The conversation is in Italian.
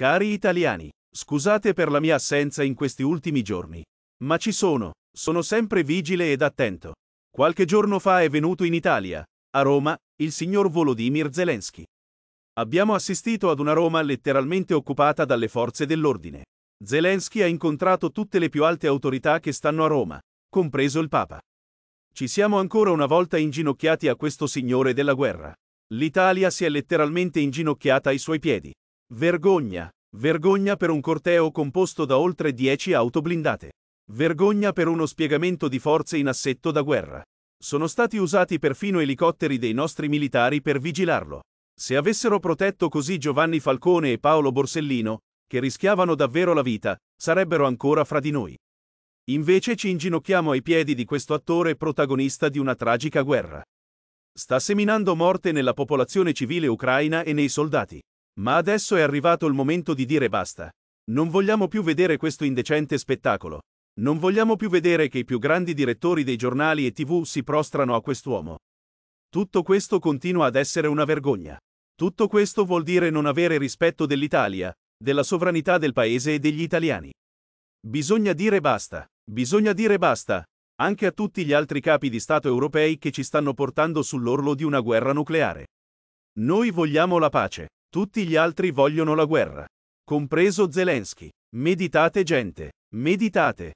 Cari italiani, scusate per la mia assenza in questi ultimi giorni. Ma ci sono, sono sempre vigile ed attento. Qualche giorno fa è venuto in Italia, a Roma, il signor Volodymyr Zelensky. Abbiamo assistito ad una Roma letteralmente occupata dalle forze dell'ordine. Zelensky ha incontrato tutte le più alte autorità che stanno a Roma, compreso il Papa. Ci siamo ancora una volta inginocchiati a questo signore della guerra. L'Italia si è letteralmente inginocchiata ai suoi piedi. Vergogna. Vergogna per un corteo composto da oltre 10 auto blindate. Vergogna per uno spiegamento di forze in assetto da guerra. Sono stati usati perfino elicotteri dei nostri militari per vigilarlo. Se avessero protetto così Giovanni Falcone e Paolo Borsellino, che rischiavano davvero la vita, sarebbero ancora fra di noi. Invece ci inginocchiamo ai piedi di questo attore protagonista di una tragica guerra. Sta seminando morte nella popolazione civile ucraina e nei soldati. Ma adesso è arrivato il momento di dire basta. Non vogliamo più vedere questo indecente spettacolo. Non vogliamo più vedere che i più grandi direttori dei giornali e tv si prostrano a quest'uomo. Tutto questo continua ad essere una vergogna. Tutto questo vuol dire non avere rispetto dell'Italia, della sovranità del paese e degli italiani. Bisogna dire basta, bisogna dire basta, anche a tutti gli altri capi di Stato europei che ci stanno portando sull'orlo di una guerra nucleare. Noi vogliamo la pace. Tutti gli altri vogliono la guerra, compreso Zelensky. Meditate gente, meditate.